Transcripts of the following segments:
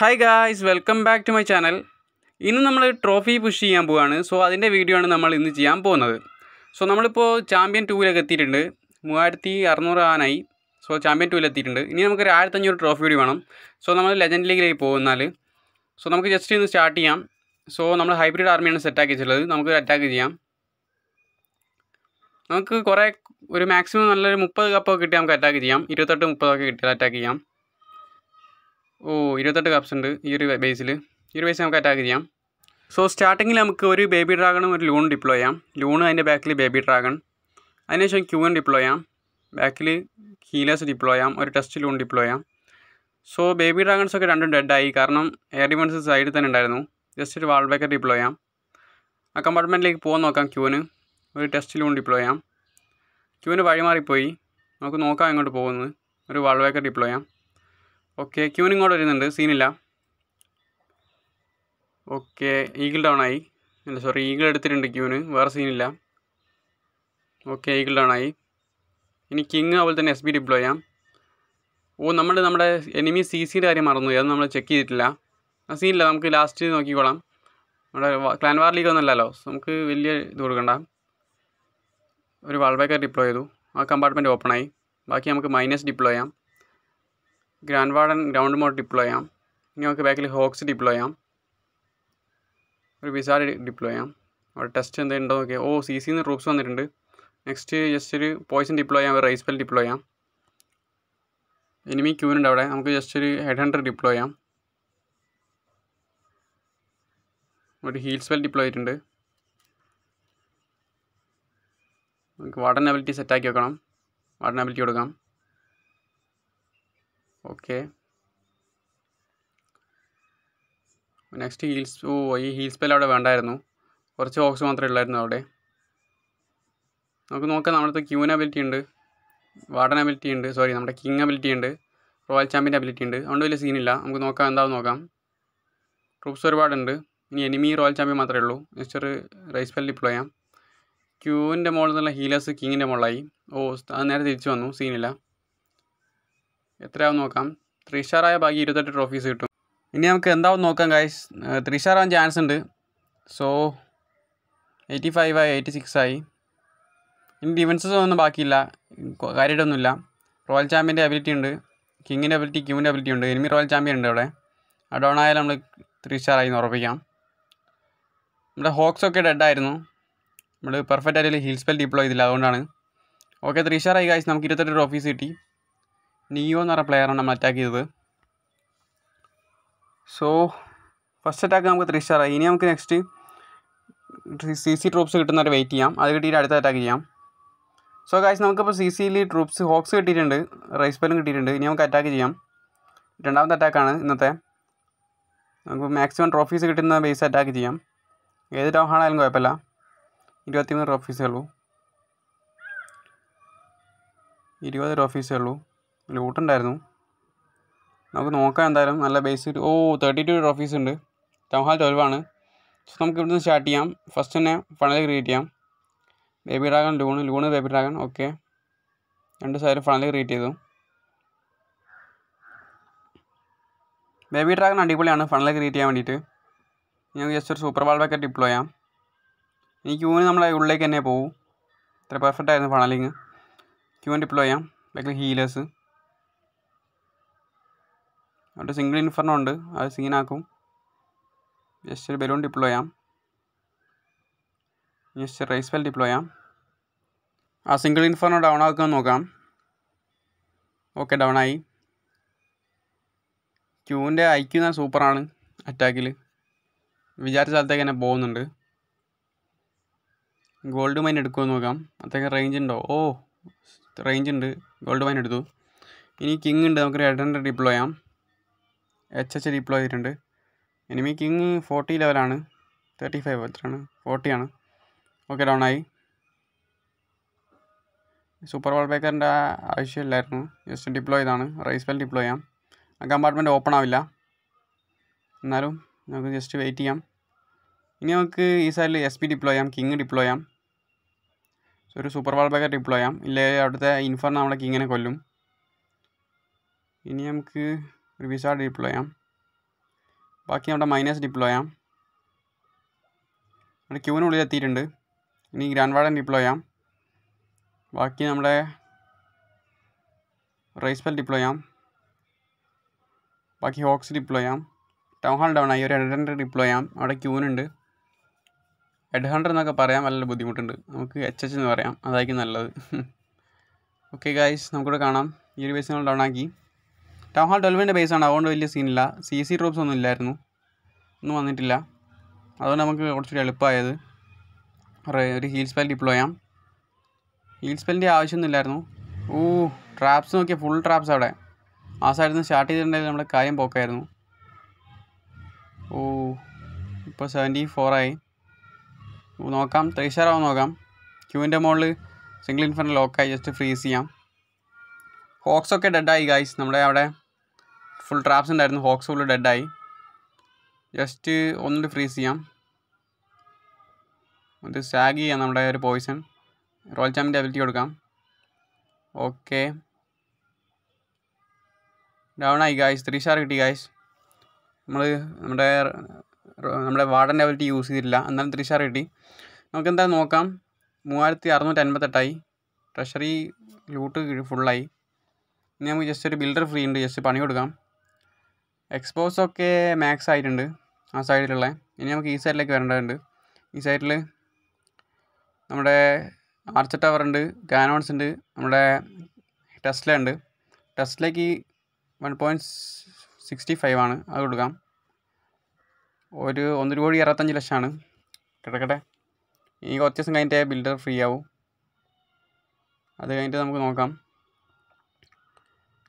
hi guys welcome back to my channel ഇന്ന് നമ്മൾ trophy push ചെയ്യാൻ പോവുകയാണ് സോ അതിൻ്റെ വീഡിയോ ആണ് നമ്മൾ ഇന്ന് ചെയ്യാൻ പോകുന്നത് സോ നമ്മളിപ്പോൾ ചാമ്പ്യൻ ടൂവിലൊക്കെ എത്തിയിട്ടുണ്ട് മൂവായിരത്തി അറുന്നൂറ് ആനായി സോ ചാമ്പ്യൻ ടൂവിലെത്തിയിട്ടുണ്ട് എത്തിയിട്ടുണ്ട് ഇനി നമുക്കൊരു ആയിരത്തഞ്ഞൂറ് ട്രോഫി കൂടി വേണം സോ നമ്മൾ ലെജൻഡ് ലീഗിലേക്ക് പോകുന്നാൽ സോ നമുക്ക് ജസ്റ്റ് ഇന്ന് സ്റ്റാർട്ട് ചെയ്യാം സോ നമ്മൾ ഹൈബ്രിഡ് ആർമിയാണ് സെറ്റാക്കി വെച്ചിട്ടുള്ളത് നമുക്ക് അറ്റാക്ക് ചെയ്യാം നമുക്ക് കുറേ ഒരു മാക്സിമം നല്ലൊരു മുപ്പത് കപ്പൊക്കെ കിട്ടി നമുക്ക് അറ്റാക്ക് ചെയ്യാം ഇരുപത്തെട്ട് മുപ്പതൊക്കെ കിട്ടിയാൽ അറ്റാക്ക് ചെയ്യാം ഓ ഇരുപത്തെട്ട് കപ്സ് ഉണ്ട് ഈ ഒരു ബേസിൽ ഈ ഒരു ബേസ് നമുക്ക് അറ്റാക്ക് ചെയ്യാം സോ സ്റ്റാർട്ടിങ്ങിൽ നമുക്ക് ഒരു ബേബി ഡ്രാഗണും ഒരു ലൂൺ ഡിപ്ലോയ് ചെയ്യാം ലൂൺ അതിൻ്റെ ബാക്കിൽ ബേബി ഡ്രാഗൺ അതിനുശേഷം ക്യൂൻ ഡിപ്ലോയ് ചെയ്യാം ബാക്കിൽ ഹീലേഴ്സ് ഡിപ്ലോയ് ചെയ്യാം ഒരു ടെസ്റ്റ് ലൂൺ ഡിപ്ലോയ് ചെയ്യാം സോ ബേബി ഡ്രാഗൺസ് ഒക്കെ രണ്ടും ഡെഡായി കാരണം എയർ ഡിഫൻസ് സൈഡിൽ തന്നെ ഉണ്ടായിരുന്നു ജസ്റ്റ് ഒരു വാൾ ബേക്കർ ഡിപ്ലോയ് ചെയ്യാം ആ കമ്പാർട്ട്മെൻറ്റിലേക്ക് പോകാൻ നോക്കാം ക്യൂന് ഒരു ടെസ്റ്റ് ലൂൺ ഡിപ്ലോയ് ചെയ്യാം ക്യൂന് വഴിമാറിപ്പോയി നമുക്ക് നോക്കാം എങ്ങോട്ട് പോകുന്നത് ഒരു വാൾ ബേക്കർ ഡിപ്ലോയ് ചെയ്യാം ഓക്കെ ക്യൂൻ ഇങ്ങോട്ട് വരുന്നുണ്ട് സീനില്ല ഓക്കെ ഈഗിൾ ഡൗൺ ആയി അല്ല സോറി ഈഗിൾ എടുത്തിട്ടുണ്ട് ക്യൂന് വേറെ സീനില്ല ഓക്കെ ഈഗിൾ ഡൗൺ ആയി ഇനി കിങ് അതുപോലെ തന്നെ എസ് ബി ഡിപ്ലോ ചെയ്യാം ഓ നമ്മൾ നമ്മുടെ എനിമി സി സിയുടെ കാര്യം മറന്നു അത് നമ്മൾ ചെക്ക് ചെയ്തിട്ടില്ല ആ സീനില്ല നമുക്ക് ലാസ്റ്റ് നോക്കിക്കോളാം നമ്മുടെ ക്ലാൻ വാർ ലീഗ് ഒന്നല്ലല്ലോ നമുക്ക് വലിയ ഇത് കൊടുക്കണ്ട ഒരു വാൾബേക്കർ ഡിപ്ലോ ചെയ്തു ആ കമ്പാർട്ട്മെൻറ്റ് ഓപ്പണായി ബാക്കി നമുക്ക് മൈനസ് ഡിപ്ലോ ചെയ്യാം grand warden ground mode deploy ചെയ്യാം ഇനി നമുക്ക് ബാക്കിൽ ഹോക്സ് ഡിപ്ലോയ് ചെയ്യാം ഒരു വിസാർ ഡിപ്ലോയ് ചെയ്യാം അവിടെ ടെസ്റ്റ് എന്തെങ്കിലും ഉണ്ടോ നോക്കിയാൽ ഓ സി സിന്ന് റൂപ്സ് വന്നിട്ടുണ്ട് നെക്സ്റ്റ് ജസ്റ്റ് ഒരു പോയിസൺ ഡിപ്ലോയ് ചെയ്യാം റൈസ് പെൽ ഡിപ്ലോയ് ചെയ്യാം എനിമി ക്യൂനുണ്ട് അവിടെ നമുക്ക് ജസ്റ്റ് ഒരു ഹെഡ് ഹൺഡ്രഡ് ഡിപ്ലോയ് ചെയ്യാം ഒരു ഹീൽ സ്പെൽ ഡിപ്ലോയ് ചെയ്തിട്ടുണ്ട് നമുക്ക് വാട്ടർ നബിലിറ്റി സെറ്റാക്കി വെക്കണം വാട്ടർ നബിലിറ്റി കൊടുക്കാം ഓക്കേ നെക്സ്റ്റ് ഹീൽസ് ഓ ഈ ഹീൽസ് പെൽ അവിടെ വേണ്ടായിരുന്നു കുറച്ച് ഓക്സ് മാത്രമേ ഉള്ളായിരുന്നു അവിടെ നമുക്ക് നോക്കാം നമ്മുടെ ക്യൂൻ അബിലിറ്റി ഉണ്ട് വാർഡൻ അബിലിറ്റി ഉണ്ട് സോറി നമ്മുടെ കിങ് അബിലിറ്റി ഉണ്ട് റോയൽ ചാമ്പ്യൻ്റെ അബിലിറ്റി ഉണ്ട് അതുകൊണ്ട് വലിയ സീനില്ല നമുക്ക് നോക്കാം എന്താണെന്ന് നോക്കാം ട്രൂപ്സ് ഒരുപാടുണ്ട് ഇനി എനിമി റോയൽ ചാമ്പ്യൻ മാത്രമേ ഉള്ളൂ നെക്സ്റ്റ് ഒരു റൈസ് പെൽ ഡിപ്ലോ ചെയ്യാം ക്യൂവിൻ്റെ മുകളിൽ നിന്നുള്ള ഹീലേഴ്സ് കിങ്ങിൻ്റെ മുകളിലായി ഓ അത് നേരെ തിരിച്ചു വന്നു സീനില്ല എത്രയാവും നോക്കാം ത്രീ ബാക്കി ഇരുപത്തെട്ട് ട്രോഫീസ് കിട്ടും ഇനി നമുക്ക് എന്താവും നോക്കാം ഗൈസ് ത്രീ സ്റ്റാർ ചാൻസ് ഉണ്ട് സോ എയ്റ്റി ഫൈവ് ആയി എയ്റ്റി സിക്സ് ആയി ഇനി ഡിഫൻസസ് ഒന്നും ബാക്കിയില്ല കാര്യമായിട്ടൊന്നുമില്ല റോയൽ ചാമ്പ്യൻ്റെ അബിലിറ്റി ഉണ്ട് കിങ്ങിൻ്റെ അബിലിറ്റി ക്യൂവിൻ്റെ അബിലിറ്റി ഉണ്ട് എനിമി റോയൽ ചാമ്പ്യൻ ഉണ്ട് അവിടെ അഡോൺ ആയാലും നമ്മൾ ത്രീ സ്റ്റാർ ആയി എന്ന് ഉറപ്പിക്കാം നമ്മുടെ ഹോക്സൊക്കെ ഡെഡായിരുന്നു നമ്മൾ പെർഫെക്റ്റ് ആയിട്ട് ഹിൽസ്പെൽ സ്പെൽ ഡിപ്ലോ ചെയ്തില്ല അതുകൊണ്ടാണ് ഓക്കെ ത്രീ സ്റ്റാർ ആയി നമുക്ക് ഇരുപത്തെട്ട് ട്രോഫീസ് കിട്ടി നിയോ എന്ന് പറഞ്ഞ പ്ലെയറാണ് നമ്മൾ അറ്റാക്ക് ചെയ്തത് സോ ഫസ്റ്റ് അറ്റാക്ക് നമുക്ക് ത്രീ സ്റ്റാർ ഇനി നമുക്ക് നെക്സ്റ്റ് സി സി ട്രൂപ്സ് കിട്ടുന്നവരെ വെയിറ്റ് ചെയ്യാം അത് കിട്ടിയിട്ട് അടുത്ത അറ്റാക്ക് ചെയ്യാം സോ കാശ് നമുക്കിപ്പോൾ സി സിയിൽ ട്രൂപ്സ് ഹോക്സ് കിട്ടിയിട്ടുണ്ട് റൈസ് പെല്ലും കിട്ടിയിട്ടുണ്ട് ഇനി നമുക്ക് അറ്റാക്ക് ചെയ്യാം രണ്ടാമത്തെ അറ്റാക്കാണ് ഇന്നത്തെ നമുക്ക് മാക്സിമം ട്രോഫീസ് കിട്ടുന്ന ബേസ് അറ്റാക്ക് ചെയ്യാം ഏത് ടോഹാണായാലും കുഴപ്പമില്ല ഇരുപത്തിമൂന്ന് ട്രോഫീസേ ഉള്ളൂ ഇരുപത് ട്രോഫീസേ ഉള്ളൂ ഉണ്ടായിരുന്നു നമുക്ക് നോക്കാം എന്തായാലും നല്ല basic oh thirty two trophies ഉണ്ട് ടൗഹാൾ ട്വൽവാണ് ആണ് സോ നമുക്ക് ഇവിടുന്ന് സ്റ്റാർട്ട് ചെയ്യാം ഫസ്റ്റ് തന്നെ ഫണൽ ക്രിയേറ്റ് ചെയ്യാം baby dragon loon loon baby dragon okay രണ്ട് സൈഡ് ഫണൽ ക്രിയേറ്റ് ചെയ്തു ബേബി ഡ്രാഗൺ അടിപൊളിയാണ് ഫണൽ ക്രിയേറ്റ് ചെയ്യാൻ വേണ്ടിയിട്ട് ഞങ്ങൾക്ക് ജസ്റ്റ് ഒരു സൂപ്പർ വാൾ ബാക്കറ്റ് ഡിപ്ലോ ചെയ്യാം എനിക്ക് ക്യൂവിന് നമ്മൾ ഉള്ളിലേക്ക് തന്നെ പോകും ഇത്ര പെർഫെക്റ്റ് ആയിരുന്നു ഫണലിങ് ക്യൂൻ ഡിപ്ലോ ചെയ്യാം ലൈക്ക് ഹീലേഴ്സ് അവിടെ സിംഗിൾ ഇൻഫർണോ ഉണ്ട് അത് സീനാക്കും ജസ്റ്റ് ബലൂൺ ഡിപ്ലോ ചെയ്യാം ജസ്റ്റ് റൈസ് വെൽ ഡിപ്ലോ ചെയ്യാം ആ സിംഗിൾ ഇൻഫർണോ ഡൗൺ ആക്കാൻ നോക്കാം ഓക്കെ ഡൗൺ ആയി ക്യൂവിൻ്റെ ഐക്യു ഞാൻ സൂപ്പറാണ് അറ്റാക്കിൽ വിചാരിച്ച സ്ഥലത്തേക്ക് തന്നെ പോകുന്നുണ്ട് ഗോൾഡ് മൈൻ എടുക്കുമെന്ന് നോക്കാം അത്തേക്ക് റേഞ്ച് ഉണ്ടോ ഓ റേഞ്ച് ഉണ്ട് ഗോൾഡ് മൈൻ എടുത്തു ഇനി കിങ് ഉണ്ട് നമുക്ക് റെഡ് ഹൺഡ്രഡ് ഡിപ്ലോ ചെയ്യാം എച്ച് എച്ച് ഡിപ്ലോ ചെയ്തിട്ടുണ്ട് എനിമി കിങ് ഫോർട്ടി ലെവലാണ് തേർട്ടി ഫൈവ് എത്രയാണ് ഫോർട്ടിയാണ് ഓക്കെ ഡൗൺ ആയി സൂപ്പർ വാൾ പേക്കറിൻ്റെ ആവശ്യമില്ലായിരുന്നു ജസ്റ്റ് ഡിപ്ലോയ് ചെയ്താണ് റൈസ് വെൽ ഡിപ്ലോയ് ചെയ്യാം ആ കമ്പാർട്ട്മെൻറ്റ് ഓപ്പൺ ആവില്ല എന്നാലും നമുക്ക് ജസ്റ്റ് വെയിറ്റ് ചെയ്യാം ഇനി നമുക്ക് ഈ സൈഡിൽ എസ് പി ഡിപ്ലോയ് ചെയ്യാം കിങ് ഡിപ്ലോയ് ചെയ്യാം ഒരു സൂപ്പർ വാൾ പേക്കർ ഡിപ്ലോയ് ചെയ്യാം ഇല്ലെങ്കിൽ അവിടുത്തെ ഇൻഫർ നമ്മളെ കിങ്ങിനെ കൊല്ലും ഇനി നമുക്ക് ഒരു വിസ ഡിപ്ലോ ചെയ്യാം ബാക്കി നമ്മുടെ മൈനസ് ഡിപ്ലോ ചെയ്യാം നമ്മുടെ ക്യൂവിനുള്ളിൽ എത്തിയിട്ടുണ്ട് ഇനി ഗ്രാൻഡ് വാർഡൻ ഡിപ്ലോ ചെയ്യാം ബാക്കി നമ്മുടെ റൈസ്പെൽ ഡിപ്ലോ ചെയ്യാം ബാക്കി ഹോക്സ് ഡിപ്ലോ ചെയ്യാം ടൗൺ ഹാൾ ഡൗൺ ആയി ഒരു ഹെഡ് ഹൺഡ്രഡ് ഡിപ്ലോയ് ചെയ്യാം അവിടെ ഉണ്ട് എഡ് ഹൺഡ്രഡ് എന്നൊക്കെ പറയാൻ നല്ല ബുദ്ധിമുട്ടുണ്ട് നമുക്ക് എച്ച് എച്ച് എന്ന് പറയാം അതായിരിക്കും നല്ലത് ഓക്കെ ഗായ്സ് നമുക്കിവിടെ കാണാം ഈ ഒരു ബേസ് നമ്മൾ ഡൗൺ ആക്കി ടൗൺ ഹാൾ ട്വൽവിൻ്റെ ബേസ് ആണ് അതുകൊണ്ട് വലിയ സീനില്ല സി സി ഡ്രോപ്സ് ഒന്നും ഇല്ലായിരുന്നു ഒന്നും വന്നിട്ടില്ല അതുകൊണ്ട് നമുക്ക് കുറച്ചുകൂടി എളുപ്പമായത് ഒരു ഹീൽ സ്പെൽ ഡിപ്ലോ ചെയ്യാം ഹീൽ സ്പെല്ലിൻ്റെ ആവശ്യമൊന്നും ഇല്ലായിരുന്നു ഓ ട്രാപ്സ് നോക്കിയാൽ ഫുൾ ട്രാപ്സ് അവിടെ ആ സൈഡിൽ നിന്ന് സ്റ്റാർട്ട് ചെയ്തിട്ടുണ്ടെങ്കിൽ നമ്മുടെ കാര്യം പോക്കായിരുന്നു ഓ ഇപ്പോൾ സെവൻറ്റി ഫോറായി നോക്കാം ത്രീ സ്റ്റാർ ആവും നോക്കാം ക്യൂവിൻ്റെ മുകളിൽ സിംഗിൾ ഇൻഫർണൽ ലോക്കായി ജസ്റ്റ് ഫ്രീസ് ചെയ്യാം ഹോക്സൊക്കെ ഡെഡായി ഗായ്സ് നമ്മുടെ അവിടെ ഫുൾ ട്രാപ്സ് ഉണ്ടായിരുന്നു ഹോക്സ് ഫുൾ ഡെഡായി ജസ്റ്റ് ഒന്നുകൂടി ഫ്രീസ് ചെയ്യാം ഒന്ന് സാഗ് ചെയ്യാം നമ്മുടെ ഒരു പോയിസൺ റോയൽ ചാമ്പിൻ്റെ അബിലിറ്റി കൊടുക്കാം ഓക്കെ ഡൗൺ ആയി ഗായ്സ് ത്രീ സ്റ്റാർ കിട്ടി ഗായ്സ് നമ്മൾ നമ്മുടെ നമ്മുടെ വാർഡൻ അബിലിറ്റി യൂസ് ചെയ്തിട്ടില്ല എന്നാലും ത്രീ സ്റ്റാർ കിട്ടി നമുക്ക് എന്താ നോക്കാം മൂവായിരത്തി അറുന്നൂറ്റി അൻപത്തെട്ടായി ട്രഷറി ലൂട്ട് ഫുള്ളായി ഇനി നമുക്ക് ജസ്റ്റ് ഒരു ബിൽഡർ ഫ്രീ ഉണ്ട് ജസ്റ്റ് പണി കൊടുക്കാം എക്സ്പോസൊക്കെ ഒക്കെ മാക്സ് ആയിട്ടുണ്ട് ആ സൈഡിലുള്ള ഇനി നമുക്ക് ഈ സൈഡിലേക്ക് വരേണ്ടതുണ്ട് ഈ സൈഡിൽ നമ്മുടെ ആർച്ച് ടവർ ഉണ്ട് കാനോൺസ് ഉണ്ട് നമ്മുടെ ടെസ്ല ഉണ്ട് ടെസ്ലയ്ക്ക് വൺ പോയിൻറ്റ് സിക്സ്റ്റി ഫൈവ് ആണ് അത് കൊടുക്കാം ഒരു ഒന്നര കോടി അറുപത്തഞ്ച് ലക്ഷമാണ് കിടക്കട്ടെ ഇനി കുറച്ച് ദിവസം കഴിഞ്ഞിട്ട് ബിൽഡർ ഫ്രീ ആവും അത് കഴിഞ്ഞിട്ട് നമുക്ക് നോക്കാം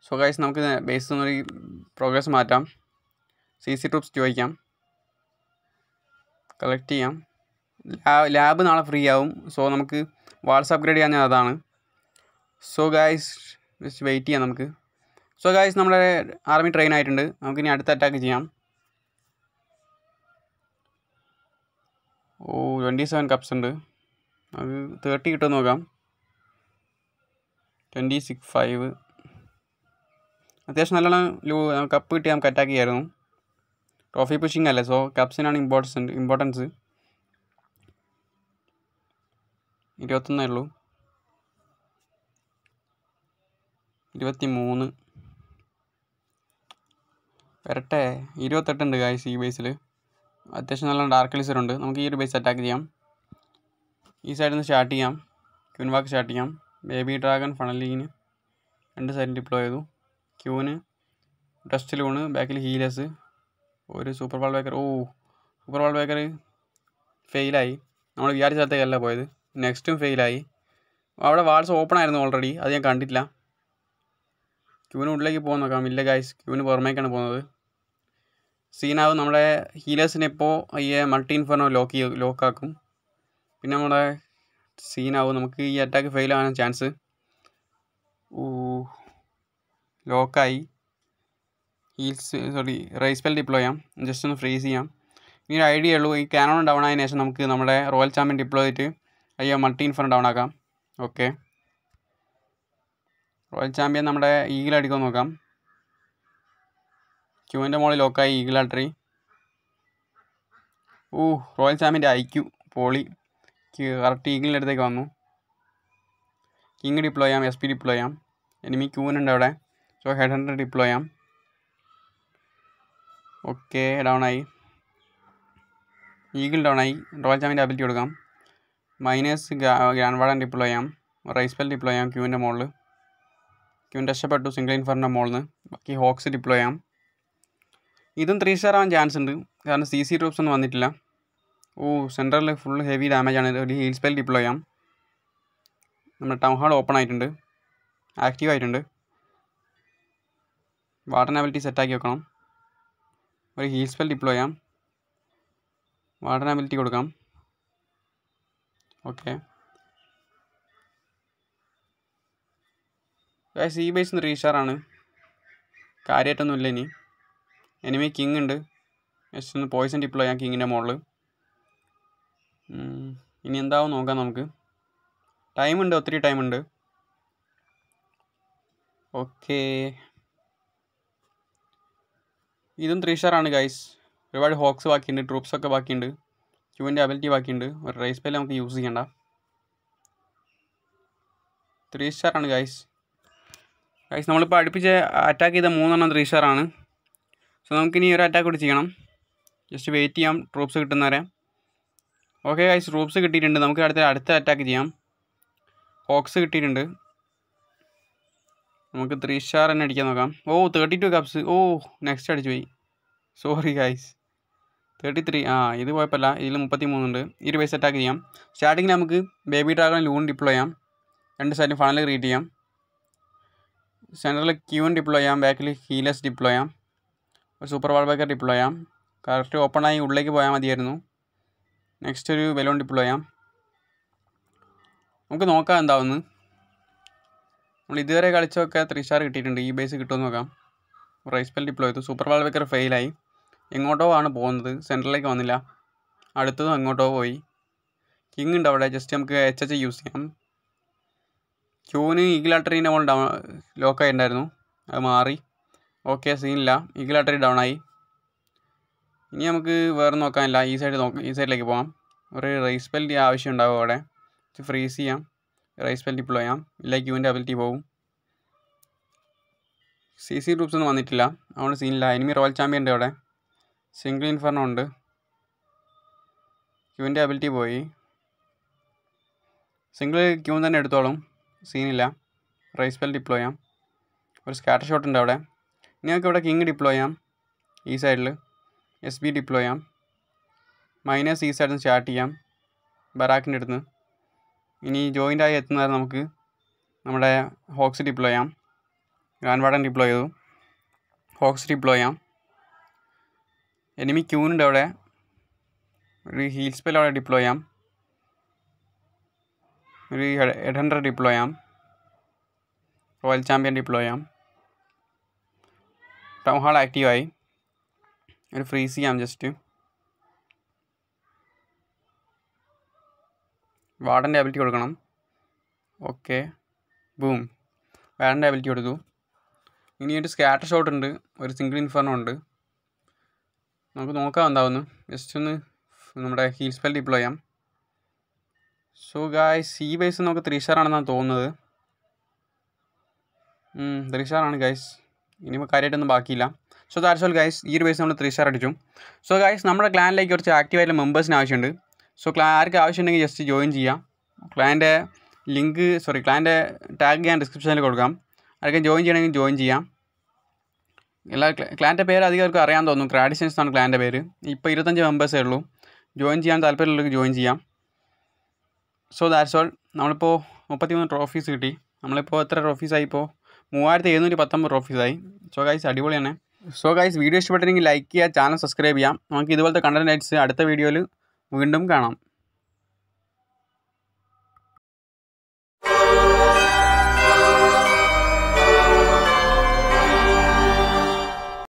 സോ ഗൈസ് നമുക്ക് ബേസ് ഒന്നൊരു പ്രോഗ്രസ് മാറ്റാം സി സി ട്രൂപ്സ് ചോദിക്കാം കളക്ട് ചെയ്യാം ലാബ് നാളെ ഫ്രീ ആവും സോ നമുക്ക് വാട്സ് അപ്ഗ്രേഡ് ചെയ്യാൻ അതാണ് സോ ഗായ്സ് ജസ്റ്റ് വെയിറ്റ് ചെയ്യാം നമുക്ക് സോ ഗായ്സ് നമ്മുടെ ആർമി ട്രെയിൻ ആയിട്ടുണ്ട് നമുക്ക് ഇനി അടുത്ത അറ്റാക്ക് ചെയ്യാം ഓ ട്വൻറ്റി സെവൻ കപ്സ് ഉണ്ട് നമുക്ക് തേർട്ടി കിട്ടുമെന്ന് നോക്കാം ട്വൻറ്റി സിക്സ് ഫൈവ് അത്യാവശ്യം നല്ലോണം ലൂ കപ്പ് കിട്ടി നമുക്ക് അറ്റാക്ക് ചെയ്യായിരുന്നു ട്രോഫി പുഷിംഗ് അല്ലേ സോ കപ്സിനാണ് ഇമ്പോർട്ടൻസ് ഇമ്പോർട്ടൻസ് ഇരുപത്തൊന്നേ ഉള്ളൂ ഇരുപത്തി മൂന്ന് വരട്ടെ ഇരുപത്തെട്ടുണ്ട് ഗായ്സ് ഈ ബേസിൽ അത്യാവശ്യം നല്ല ഡാർക്ക് ലിസറുണ്ട് നമുക്ക് ഈ ഒരു ബേസ് അറ്റാക്ക് ചെയ്യാം ഈ സൈഡിൽ നിന്ന് സ്റ്റാർട്ട് ചെയ്യാം ക്യൂൻവാക്ക് സ്റ്റാർട്ട് ചെയ്യാം ബേബി ഡ്രാഗൺ ഫണലീന് രണ്ട് സൈഡിൽ ഡിപ്ലോ ചെയ്തു ക്യൂന് ഡസ്റ്റ് ലൂണ് ബാക്കിൽ ഹീലേഴ്സ് ഒരു super wall breaker oh super wall breaker ഫെയിലായി നമ്മൾ വിചാരിച്ച സ്ഥലത്തേക്കല്ല പോയത് നെക്സ്റ്റും ഫെയിലായി അവിടെ വാൾസ് ഓപ്പൺ ആയിരുന്നു ഓൾറെഡി അത് ഞാൻ കണ്ടിട്ടില്ല ക്യൂവിന് ഉള്ളിലേക്ക് പോകാൻ നോക്കാം ഇല്ല ഗായ്സ് ക്യൂവിന് പുറമേക്കാണ് പോകുന്നത് സീനാവ് നമ്മുടെ ഹീലേഴ്സിനെ ഇപ്പോൾ ഈ മൾട്ടി ഇൻഫെർണോ ലോക്ക് ചെയ്യും ലോക്കാക്കും പിന്നെ നമ്മുടെ സീനാവും നമുക്ക് ഈ അറ്റാക്ക് ഫെയിൽ ചാൻസ് ഓ ലോക്കായി ഹീൽസ് സോറി റൈസ് പെൽ ഡിപ്ലോ ചെയ്യാം ജസ്റ്റ് ഒന്ന് ഫ്രീസ് ചെയ്യാം ഇനി ഒരു ഐഡിയ ഉള്ളൂ ഈ കാനോൺ ഡൗൺ ആയതിനു ശേഷം നമുക്ക് നമ്മുടെ റോയൽ ചാമ്പ്യൻ ഡിപ്ലോ ചെയ്തിട്ട് അയ്യോ മൾട്ടി ഇൻഫർ ഡൗൺ ആക്കാം ഓക്കെ റോയൽ ചാമ്പ്യൻ നമ്മുടെ ഈഗിൾ അടിക്കാൻ നോക്കാം ക്യൂവിൻ്റെ മോളിൽ ലോക്കായി ഈഗിൾ അട്രി ഓ റോയൽ ചാമ്പ്യൻ്റെ ഐക്യു പോളി കറക്റ്റ് ഈഗിളിൻ്റെ അടുത്തേക്ക് വന്നു കിങ് ഡിപ്ലോ ചെയ്യാം എസ് പി ഡിപ്ലോ ചെയ്യാം എനിമി ക്യൂനുണ്ട് അവിടെ സോ ഹെഡ് ഹൺഡ്രഡ് ഡിപ്ലോ ചെയ്യാം ഓക്കെ ഡൗൺ ആയി ഈഗിൾ ഡൗൺ ആയി റോയൽ ചാമ്പിൻ്റെ അബിലിറ്റി കൊടുക്കാം മൈനസ് ഗ്രാൻഡ് വാർഡൻ ഡിപ്ലോ ചെയ്യാം റൈസ്പെൽ ഡിപ്ലോ ചെയ്യാം ക്യൂവിൻ്റെ മോളിൽ ക്യൂൻ രക്ഷപ്പെട്ടു സിംഗിൾ ഇൻഫറിൻ്റെ മോളിൽ നിന്ന് ബാക്കി ഹോക്സ് ഡിപ്ലോ ചെയ്യാം ഇതും ത്രീ സ്റ്റാർ ആവാൻ ചാൻസ് ഉണ്ട് കാരണം സി സി ട്രൂപ്സ് ഒന്നും വന്നിട്ടില്ല ഓ സെൻട്രലിൽ ഫുൾ ഹെവി ഡാമേജ് ആണ് ഒരു ഹീൽ സ്പെൽ ഡിപ്ലോ ചെയ്യാം നമ്മുടെ ടൗൺ ഹാൾ ഓപ്പൺ ആയിട്ടുണ്ട് ആക്റ്റീവ് ആയിട്ടുണ്ട് വാട്ടൻ ആബിലിറ്റി സെറ്റാക്കി വെക്കണം ഒരു ഹീൽ സ്പെൽ ഡിപ്ലോ ചെയ്യാം വാട്ടൻ ആബിലിറ്റി കൊടുക്കാം ഓക്കെ സി ബേസ് നിന്ന് റീഷാറാണ് ഇല്ല ഇനി എനിമി കിങ് ഉണ്ട് ജസ്റ്റ് ഒന്ന് പോയിസൺ ഡിപ്ലോ ചെയ്യാം കിങ്ങിൻ്റെ മോഡൽ ഇനി എന്താവും നോക്കാം നമുക്ക് ടൈമുണ്ട് ഒത്തിരി ടൈമുണ്ട് ഓക്കേ ഇതും ത്രീ സ്റ്റാറാണ് ഗൈസ് ഒരുപാട് ഹോക്സ് ബാക്കിയുണ്ട് ട്രൂപ്സൊക്കെ ബാക്കിയുണ്ട് ക്യൂവിൻ്റെ അബിലിറ്റി ബാക്കിയുണ്ട് ഒരു റൈസ് പേല് നമുക്ക് യൂസ് ചെയ്യണ്ട ത്രീ സ്റ്റാറാണ് ഗൈസ് ഗൈസ് നമ്മളിപ്പോൾ അടുപ്പിച്ച് അറ്റാക്ക് ചെയ്ത മൂന്നെണ്ണം ത്രീ സ്റ്റാറാണ് സോ നമുക്കിനി ഒരു അറ്റാക്ക് കൂടി ചെയ്യണം ജസ്റ്റ് വെയിറ്റ് ചെയ്യാം ട്രൂപ്സ് കിട്ടുന്നവരെ ഓക്കെ ഗൈസ് ട്രൂപ്സ് കിട്ടിയിട്ടുണ്ട് നമുക്ക് അടുത്ത അടുത്ത അറ്റാക്ക് ചെയ്യാം ഹോക്സ് കിട്ടിയിട്ടുണ്ട് നമുക്ക് ത്രീ സ്റ്റാർ തന്നെ അടിക്കാൻ നോക്കാം oh thirty two cups oh next അടിച്ചു പോയി സോറി ഗൈസ് തേർട്ടി ത്രീ ആ ഇത് കുഴപ്പമില്ല ഇതിൽ മുപ്പത്തി മൂന്നുണ്ട് ഈ ഒരു പൈസ അറ്റാക്ക് ചെയ്യാം സ്റ്റാർട്ടിങ്ങിൽ നമുക്ക് ബേബി ഡ്രാഗൺ ലൂൺ ഡിപ്ലോയ് ചെയ്യാം രണ്ട് സൈഡിൽ ഫണൽ ക്രിയേറ്റ് ചെയ്യാം സെൻറ്ററിൽ ക്യൂൺ ഡിപ്ലോയ് ചെയ്യാം ബാക്കിൽ ഹീലേഴ്സ് ഡിപ്ലോയ് ചെയ്യാം ഒരു സൂപ്പർ വാൾ ബേക്കർ ഡിപ്ലോ ചെയ്യാം കറക്റ്റ് ഓപ്പണായി ഉള്ളിലേക്ക് പോയാൽ മതിയായിരുന്നു നെക്സ്റ്റ് ഒരു ബലൂൺ ഡിപ്ലോയ് ചെയ്യാം നമുക്ക് നോക്കാം എന്താവുന്നത് നമ്മൾ ഇതുവരെ കളിച്ചൊക്കെ ത്രീ സ്റ്റാർ കിട്ടിയിട്ടുണ്ട് ഈ ബേസ് കിട്ടുമെന്ന് നോക്കാം റൈസ് പെൽ ഡിപ്ലോ ചെയ്തു സൂപ്പർ വാൾ വെക്കർ ഫെയിലായി എങ്ങോട്ടോ ആണ് പോകുന്നത് സെൻറ്ററിലേക്ക് വന്നില്ല അടുത്തതും എങ്ങോട്ടോ പോയി കിങ് ഉണ്ട് അവിടെ ജസ്റ്റ് നമുക്ക് എച്ച് എച്ച് യൂസ് ചെയ്യാം ക്യൂന് ഈഗിൾ അട്ടറിൻ്റെ മോൾ ഡൗൺ ലോക്കായി ഉണ്ടായിരുന്നു അത് മാറി ഓക്കെ സീനില്ല ഈഗിൾ അട്ടറി ഡൗൺ ആയി ഇനി നമുക്ക് വേറെ നോക്കാനില്ല ഈ സൈഡ് നോക്കാം ഈ സൈഡിലേക്ക് പോകാം ഒരു റൈസ് പെൽ ആവശ്യം ഉണ്ടാകും അവിടെ ഫ്രീസ് ചെയ്യാം റൈസ് പെൽ ഡിപ്ലോ ചെയ്യാം ഇല്ല ക്യൂവിൻ്റെ അബിലിറ്റി പോവും സി സി ഗ്രൂപ്പ്സ് ഒന്നും വന്നിട്ടില്ല അതുകൊണ്ട് സീനില്ല എനിമി റോയൽ ചാമ്പ്യൻ ഉണ്ട് അവിടെ സിംഗിൾ ഇൻഫർണോ ഉണ്ട് ക്യൂവിൻ്റെ അബിലിറ്റി പോയി സിംഗിൾ ക്യൂ തന്നെ എടുത്തോളും സീനില്ല റൈസ് പെൽ ഡിപ്ലോ ചെയ്യാം ഒരു സ്കാറ്റർ ഷോട്ട് ഉണ്ട് അവിടെ നിങ്ങൾക്ക് ഇവിടെ കിങ് ഡിപ്ലോ ചെയ്യാം ഈ സൈഡിൽ എസ് ബി ഡിപ്ലോ ചെയ്യാം മൈനസ് ഈ സൈഡിൽ നിന്ന് സ്റ്റാർട്ട് ചെയ്യാം ബറാക്കിൻ്റെ അടുത്ത് ഇനി ജോയിൻ്റ് ആയി എത്തുന്നത് നമുക്ക് നമ്മുടെ ഹോക്സ് ഡിപ്ലോ ചെയ്യാം ഗ്രാൻഡ് വാർഡൻ ഡിപ്ലോ ചെയ്തു ഹോക്സ് ഡിപ്ലോ ചെയ്യാം എനിമി ക്യൂനുണ്ട് അവിടെ ഒരു ഹീൽ സ്പെൽ അവിടെ ഡിപ്ലോ ചെയ്യാം ഒരു എഡ് ഹൺഡ്രഡ് ഡിപ്ലോ ചെയ്യാം റോയൽ ചാമ്പ്യൻ ഡിപ്ലോ ചെയ്യാം ടൗൺ ഹാൾ ആക്റ്റീവായി ഒരു ഫ്രീസ് ചെയ്യാം ജസ്റ്റ് വാർഡൻ്റെ അബിലിറ്റി കൊടുക്കണം ഓക്കെ ബൂം വാർഡൻ്റെ അബിലിറ്റി കൊടുത്തു ഇനി ഒരു സ്കാറ്റർ ഷോട്ട് ഉണ്ട് ഒരു സിംഗിൾ ഇൻഫർണോ ഉണ്ട് നമുക്ക് നോക്കാം എന്താവുന്നു ജസ്റ്റ് ഒന്ന് നമ്മുടെ ഹീൽ സ്പെൽ ഡിപ്ലോ ചെയ്യാം സോ ഗായ് സി ബേസ് നമുക്ക് ത്രീ സ്റ്റാർ ആണെന്നാണ് തോന്നുന്നത് ത്രീ സ്റ്റാർ ആണ് ഗൈസ് ഇനിയിപ്പോൾ കാര്യമായിട്ടൊന്നും ബാക്കിയില്ല സോ ദാറ്റ്സ് ഓൾ ഗൈസ് ഈ ഒരു ബേസ് നമ്മൾ ത്രീ സ്റ്റാർ അടിച്ചു സോ ഗൈസ് നമ്മുടെ ക്ലാനിലേക്ക് കുറച്ച് ആയിട്ടുള്ള മെമ്പേഴ്സിന് ആവശ്യമുണ്ട് സോ ക്ലാ ആർക്ക് ആവശ്യമുണ്ടെങ്കിൽ ജസ്റ്റ് ജോയിൻ ചെയ്യാം ക്ലാൻ്റെ ലിങ്ക് സോറി ക്ലാൻ്റെ ടാഗ് ഞാൻ ഡിസ്ക്രിപ്ഷനിൽ കൊടുക്കാം ആർക്കും ജോയിൻ ചെയ്യണമെങ്കിൽ ജോയിൻ ചെയ്യാം എല്ലാ ക്ലാൻ്റെ പേര് അധികം അവർക്ക് അറിയാൻ തോന്നുന്നു ക്രാഡിഷൻസ് ആണ് ക്ലാൻ്റെ പേര് ഇപ്പോൾ ഇരുപത്തഞ്ച് മെമ്പേഴ്സേ ഉള്ളൂ ജോയിൻ ചെയ്യാൻ താല്പര്യമുള്ളവർക്ക് ജോയിൻ ചെയ്യാം സോ ദാറ്റ്സ് ഓൾ നമ്മളിപ്പോൾ മുപ്പത്തിമൂന്ന് ട്രോഫീസ് കിട്ടി നമ്മളിപ്പോൾ എത്ര ട്രോഫീസായി ഇപ്പോൾ മൂവായിരത്തി എഴുന്നൂറ്റി പത്തൊമ്പത് ട്രോഫീസായി സോ ഗൈസ് അടിപൊളിയാണ് സോ ഗൈസ് വീഡിയോ ഇഷ്ടപ്പെട്ടെങ്കിൽ ലൈക്ക് ചെയ്യുക ചാനൽ സബ്സ്ക്രൈബ് ചെയ്യാം നമുക്ക് ഇതുപോലത്തെ കണ്ടൻറ്റ് ഐറ്റ്സ് അടുത്ത വീഡിയോയിൽ വീണ്ടും കാണാം